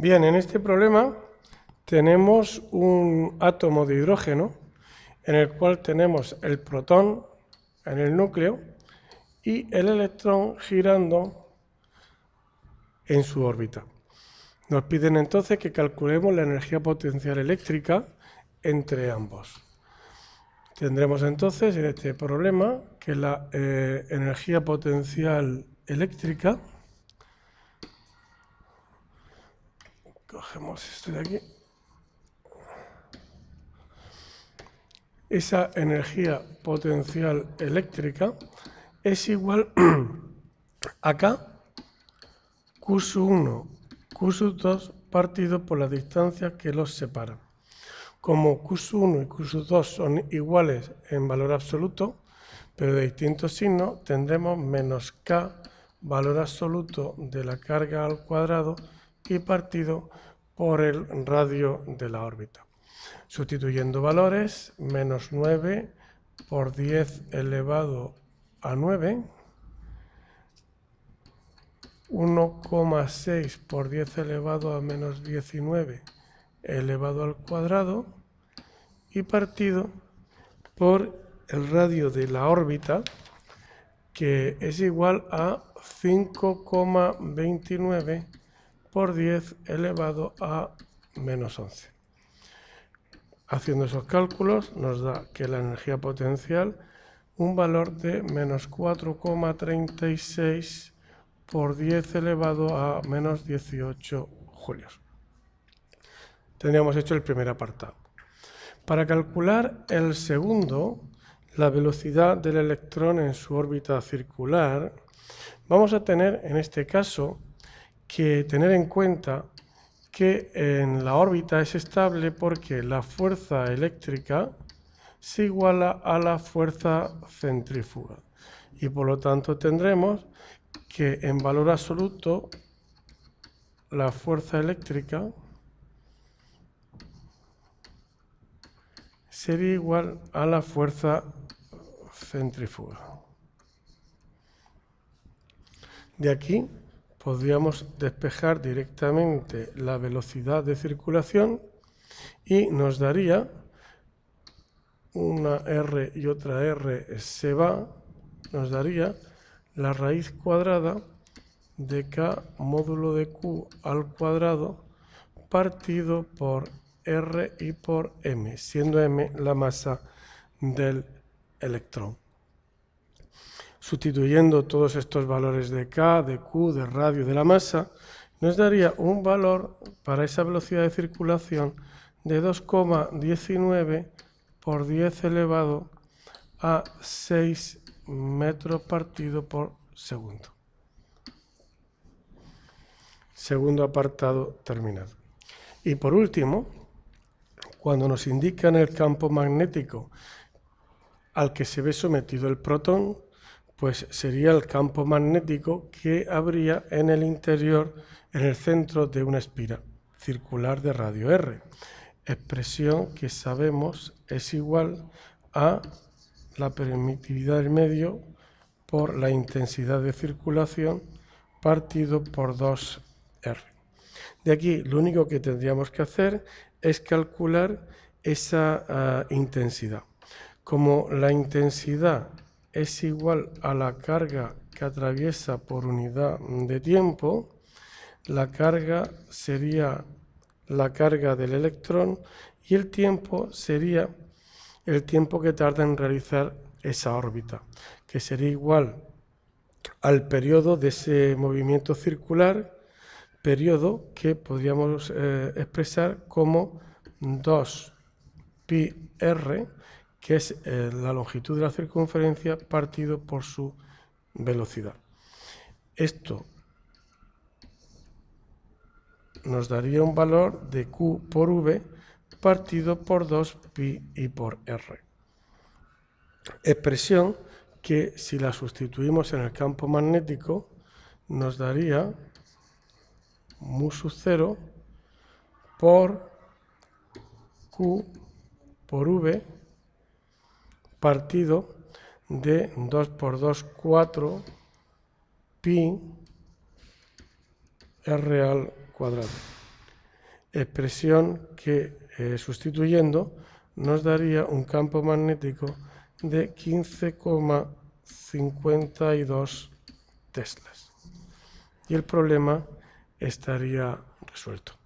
Bien, en este problema tenemos un átomo de hidrógeno en el cual tenemos el protón en el núcleo y el electrón girando en su órbita. Nos piden entonces que calculemos la energía potencial eléctrica entre ambos. Tendremos entonces en este problema que la eh, energía potencial eléctrica Cogemos esto de aquí. Esa energía potencial eléctrica es igual a K, Q 1, Q 2 partido por la distancia que los separa. Como Q 1 y Q 2 son iguales en valor absoluto, pero de distintos signos, tendremos menos K valor absoluto de la carga al cuadrado y partido por el radio de la órbita. Sustituyendo valores, menos 9 por 10 elevado a 9, 1,6 por 10 elevado a menos 19 elevado al cuadrado y partido por el radio de la órbita que es igual a 5,29 por 10 elevado a menos 11. Haciendo esos cálculos nos da que la energía potencial un valor de menos 4,36 por 10 elevado a menos 18 julios. Teníamos hecho el primer apartado. Para calcular el segundo, la velocidad del electrón en su órbita circular, vamos a tener en este caso que tener en cuenta que en la órbita es estable porque la fuerza eléctrica se iguala a la fuerza centrífuga y por lo tanto tendremos que en valor absoluto la fuerza eléctrica sería igual a la fuerza centrífuga. De aquí podríamos despejar directamente la velocidad de circulación y nos daría una R y otra R se va, nos daría la raíz cuadrada de K módulo de Q al cuadrado partido por R y por M, siendo M la masa del electrón sustituyendo todos estos valores de K, de Q, de radio, de la masa, nos daría un valor para esa velocidad de circulación de 2,19 por 10 elevado a 6 metros partido por segundo. Segundo apartado terminado. Y por último, cuando nos indican el campo magnético al que se ve sometido el protón, pues sería el campo magnético que habría en el interior, en el centro de una espira circular de radio R, expresión que sabemos es igual a la permitividad del medio por la intensidad de circulación partido por 2R. De aquí lo único que tendríamos que hacer es calcular esa ah, intensidad. Como la intensidad es igual a la carga que atraviesa por unidad de tiempo, la carga sería la carga del electrón y el tiempo sería el tiempo que tarda en realizar esa órbita, que sería igual al periodo de ese movimiento circular, periodo que podríamos eh, expresar como 2πr que es eh, la longitud de la circunferencia partido por su velocidad. Esto nos daría un valor de Q por V partido por 2pi y por R. Expresión que si la sustituimos en el campo magnético nos daría mu sub 0 por Q por V partido de 2 por 2, 4 pi r al cuadrado. Expresión que eh, sustituyendo nos daría un campo magnético de 15,52 teslas. Y el problema estaría resuelto.